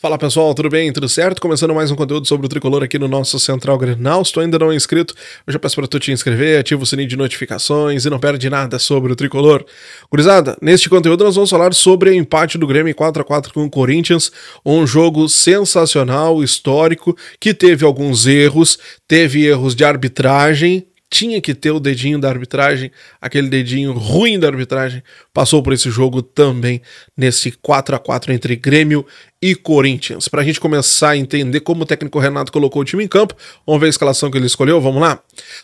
Fala pessoal, tudo bem? Tudo certo? Começando mais um conteúdo sobre o tricolor aqui no nosso Central Grenal. Se tu ainda não é inscrito, eu já peço para tu te inscrever, ativa o sininho de notificações e não perde nada sobre o tricolor. Curizada. neste conteúdo nós vamos falar sobre o empate do Grêmio 4 a 4 com o Corinthians, um jogo sensacional, histórico, que teve alguns erros, teve erros de arbitragem, tinha que ter o dedinho da arbitragem, aquele dedinho ruim da arbitragem, passou por esse jogo também, nesse 4 a 4 entre Grêmio e Corinthians. Para a gente começar a entender como o técnico Renato colocou o time em campo, vamos ver a escalação que ele escolheu, vamos lá?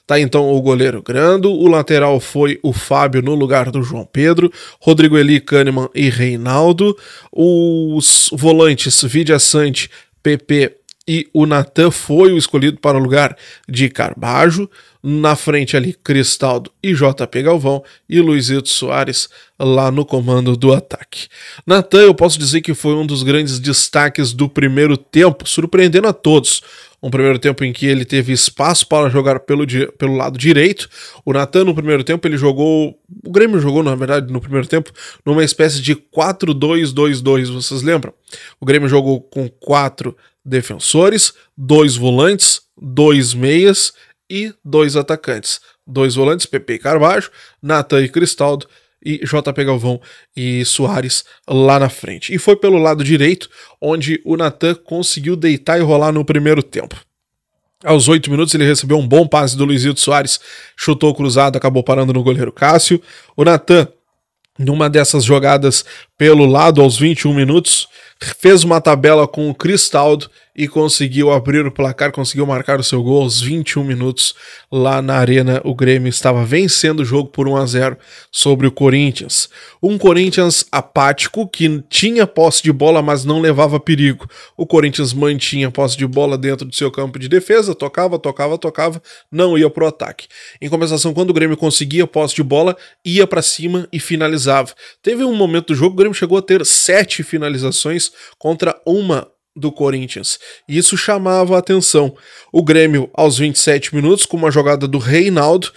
Tá então o goleiro Grando, o lateral foi o Fábio no lugar do João Pedro, Rodrigo Eli, Kahneman e Reinaldo, os volantes Vidia Sante, PP e o Natan foi o escolhido para o lugar de Carbajo. Na frente ali, Cristaldo e JP Galvão e Luizito Soares lá no comando do ataque. Natan, eu posso dizer que foi um dos grandes destaques do primeiro tempo, surpreendendo a todos. Um primeiro tempo em que ele teve espaço para jogar pelo, pelo lado direito. O Natan, no primeiro tempo, ele jogou. O Grêmio jogou, na verdade, no primeiro tempo, numa espécie de 4-2-2-2, vocês lembram? O Grêmio jogou com 4 defensores, dois volantes, dois meias e dois atacantes. Dois volantes, PP e Carvalho, Natan e Cristaldo e JP Galvão e Soares lá na frente. E foi pelo lado direito onde o Natan conseguiu deitar e rolar no primeiro tempo. Aos oito minutos ele recebeu um bom passe do Luizito Soares, chutou cruzado, acabou parando no goleiro Cássio. O Natan numa dessas jogadas pelo lado aos 21 minutos, fez uma tabela com o Cristaldo e conseguiu abrir o placar, conseguiu marcar o seu gol aos 21 minutos lá na Arena. O Grêmio estava vencendo o jogo por 1 a 0 sobre o Corinthians. Um Corinthians apático que tinha posse de bola, mas não levava perigo. O Corinthians mantinha posse de bola dentro do seu campo de defesa, tocava, tocava, tocava, não ia pro ataque. Em compensação, quando o Grêmio conseguia posse de bola, ia para cima e finalizava. Teve um momento do jogo o Grêmio Grêmio chegou a ter sete finalizações contra uma do Corinthians. E isso chamava a atenção. O Grêmio, aos 27 minutos, com uma jogada do Reinaldo,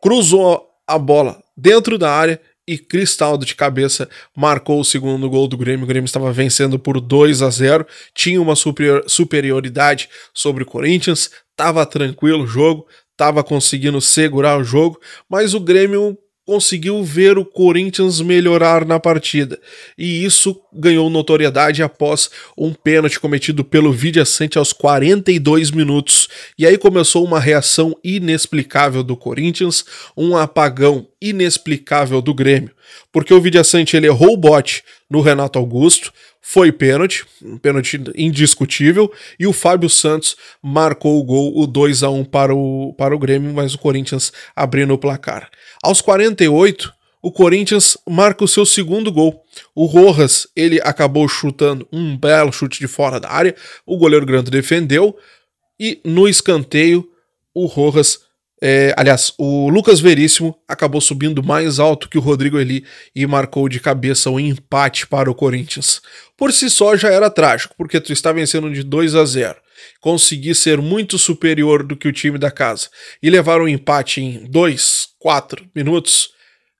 cruzou a bola dentro da área e Cristaldo de cabeça marcou o segundo gol do Grêmio. O Grêmio estava vencendo por 2 a 0, tinha uma superior, superioridade sobre o Corinthians, estava tranquilo o jogo, estava conseguindo segurar o jogo, mas o Grêmio conseguiu ver o Corinthians melhorar na partida. E isso ganhou notoriedade após um pênalti cometido pelo Vidiacente aos 42 minutos. E aí começou uma reação inexplicável do Corinthians, um apagão inexplicável do Grêmio porque o Vidiasante ele errou o bote no Renato Augusto, foi pênalti, um pênalti indiscutível, e o Fábio Santos marcou o gol, o 2 a 1 para o, para o Grêmio, mas o Corinthians abrindo o placar. Aos 48, o Corinthians marca o seu segundo gol. O Rojas, ele acabou chutando um belo chute de fora da área, o goleiro Grande defendeu, e no escanteio, o Rojas é, aliás, o Lucas Veríssimo acabou subindo mais alto que o Rodrigo Eli e marcou de cabeça o um empate para o Corinthians. Por si só já era trágico, porque tu está vencendo de 2 a 0. Conseguir ser muito superior do que o time da casa e levar um empate em 2, 4 minutos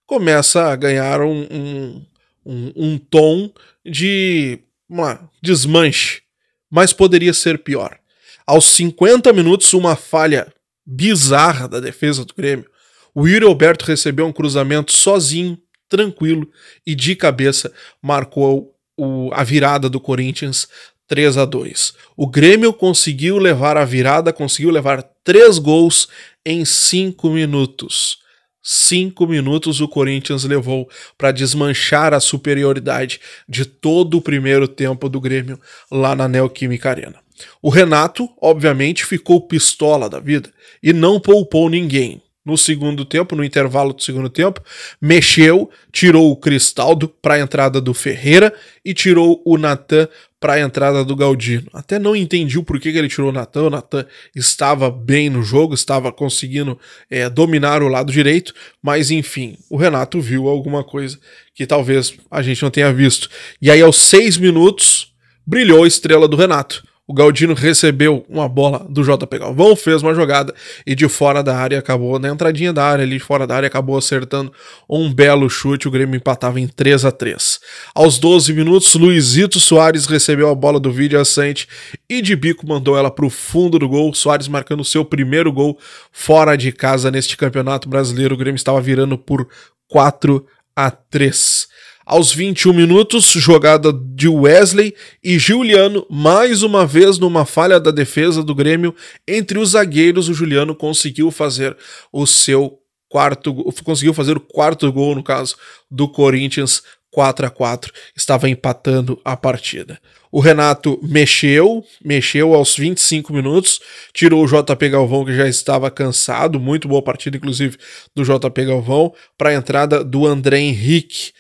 começa a ganhar um, um, um, um tom de uma desmanche, mas poderia ser pior. Aos 50 minutos, uma falha bizarra da defesa do Grêmio. O Yuri Alberto recebeu um cruzamento sozinho, tranquilo e de cabeça marcou o, a virada do Corinthians 3 a 2. O Grêmio conseguiu levar a virada, conseguiu levar três gols em cinco minutos. Cinco minutos o Corinthians levou para desmanchar a superioridade de todo o primeiro tempo do Grêmio lá na Neoquímica Arena. O Renato, obviamente, ficou pistola da vida e não poupou ninguém. No segundo tempo, no intervalo do segundo tempo, mexeu, tirou o Cristaldo para a entrada do Ferreira e tirou o Natan para a entrada do Galdino. Até não entendi o porquê que ele tirou o Natan. O Natan estava bem no jogo, estava conseguindo é, dominar o lado direito, mas enfim, o Renato viu alguma coisa que talvez a gente não tenha visto. E aí, aos seis minutos, brilhou a estrela do Renato. O Galdino recebeu uma bola do JP Galvão, fez uma jogada e de fora da área acabou, na entradinha da área ali, de fora da área, acabou acertando um belo chute. O Grêmio empatava em 3 a 3 Aos 12 minutos, Luizito Soares recebeu a bola do vídeo assente e de bico mandou ela para o fundo do gol. Soares marcando seu primeiro gol fora de casa neste campeonato brasileiro. O Grêmio estava virando por 4 a 3 aos 21 minutos, jogada de Wesley e Juliano, mais uma vez numa falha da defesa do Grêmio, entre os zagueiros, o Juliano conseguiu fazer o seu quarto, conseguiu fazer o quarto gol no caso do Corinthians 4 a 4 estava empatando a partida. O Renato mexeu, mexeu aos 25 minutos, tirou o JP Galvão, que já estava cansado, muito boa partida, inclusive, do JP Galvão, para a entrada do André Henrique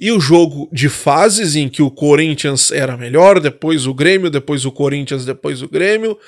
e o jogo de fases em que o Corinthians era melhor, depois o Grêmio, depois o Corinthians, depois o Grêmio,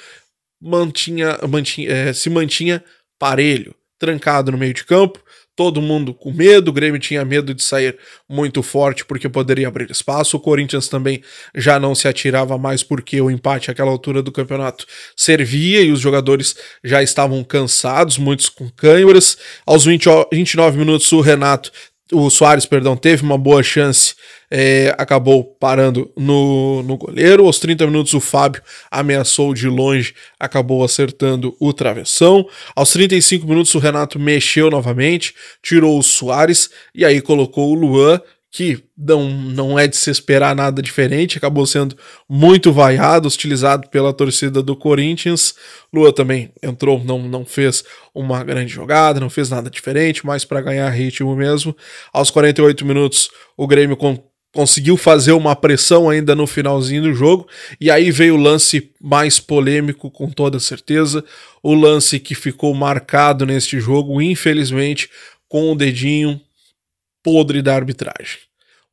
mantinha, mantinha eh, é, se mantinha parelho, trancado no meio de campo, todo mundo com medo, o Grêmio tinha medo de sair muito forte porque poderia abrir espaço, o Corinthians também já não se atirava mais porque o empate àquela altura do campeonato servia e os jogadores já estavam cansados, muitos com câimbras. Aos 20, 29 minutos o Renato o Soares, perdão, teve uma boa chance, é, acabou parando no, no goleiro. Aos 30 minutos, o Fábio ameaçou de longe, acabou acertando o travessão. Aos 35 minutos, o Renato mexeu novamente, tirou o Soares e aí colocou o Luan que não, não é de se esperar nada diferente, acabou sendo muito vaiado, utilizado pela torcida do Corinthians. Lua também entrou, não, não fez uma grande jogada, não fez nada diferente, mas para ganhar ritmo mesmo. Aos 48 minutos, o Grêmio conseguiu fazer uma pressão ainda no finalzinho do jogo, e aí veio o lance mais polêmico, com toda certeza, o lance que ficou marcado neste jogo, infelizmente, com o dedinho podre da arbitragem.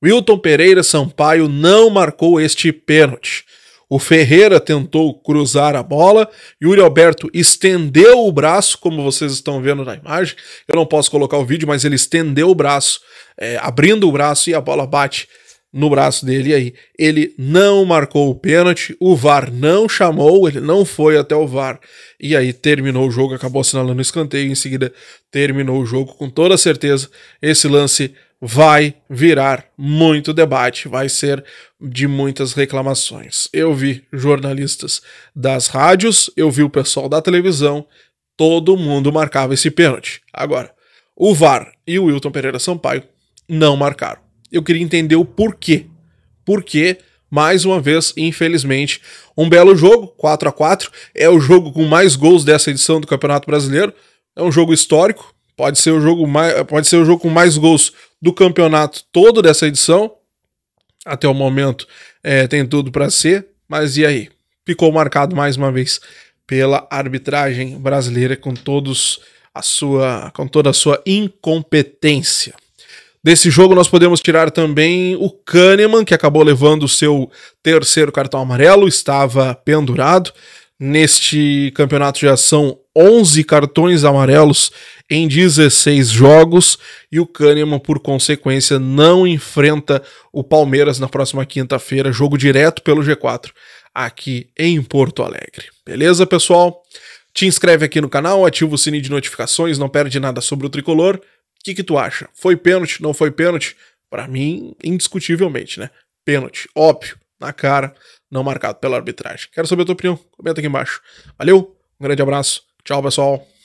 Wilton Pereira Sampaio não marcou este pênalti. O Ferreira tentou cruzar a bola, Yuri Alberto estendeu o braço, como vocês estão vendo na imagem. Eu não posso colocar o vídeo, mas ele estendeu o braço, é, abrindo o braço e a bola bate no braço dele aí. Ele não marcou o pênalti, o VAR não chamou, ele não foi até o VAR. E aí terminou o jogo, acabou assinalando o escanteio, em seguida terminou o jogo com toda certeza. Esse lance vai virar muito debate, vai ser de muitas reclamações. Eu vi jornalistas das rádios, eu vi o pessoal da televisão, todo mundo marcava esse pênalti. Agora, o VAR e o Wilton Pereira Sampaio não marcaram eu queria entender o porquê. Porque, mais uma vez, infelizmente, um belo jogo, 4 a 4 é o jogo com mais gols dessa edição do Campeonato Brasileiro. É um jogo histórico, pode ser o jogo, mais, pode ser o jogo com mais gols do campeonato todo dessa edição. Até o momento é, tem tudo para ser, mas e aí? Ficou marcado mais uma vez pela arbitragem brasileira com todos a sua com toda a sua incompetência. Desse jogo nós podemos tirar também o Kahneman, que acabou levando o seu terceiro cartão amarelo, estava pendurado. Neste campeonato já são 11 cartões amarelos em 16 jogos e o Kahneman, por consequência, não enfrenta o Palmeiras na próxima quinta-feira, jogo direto pelo G4 aqui em Porto Alegre. Beleza, pessoal? Te inscreve aqui no canal, ativa o sininho de notificações, não perde nada sobre o tricolor. O que, que tu acha? Foi pênalti? Não foi pênalti? Para mim, indiscutivelmente, né? Pênalti, óbvio, na cara, não marcado pela arbitragem. Quero saber a tua opinião, comenta aqui embaixo. Valeu, um grande abraço, tchau pessoal.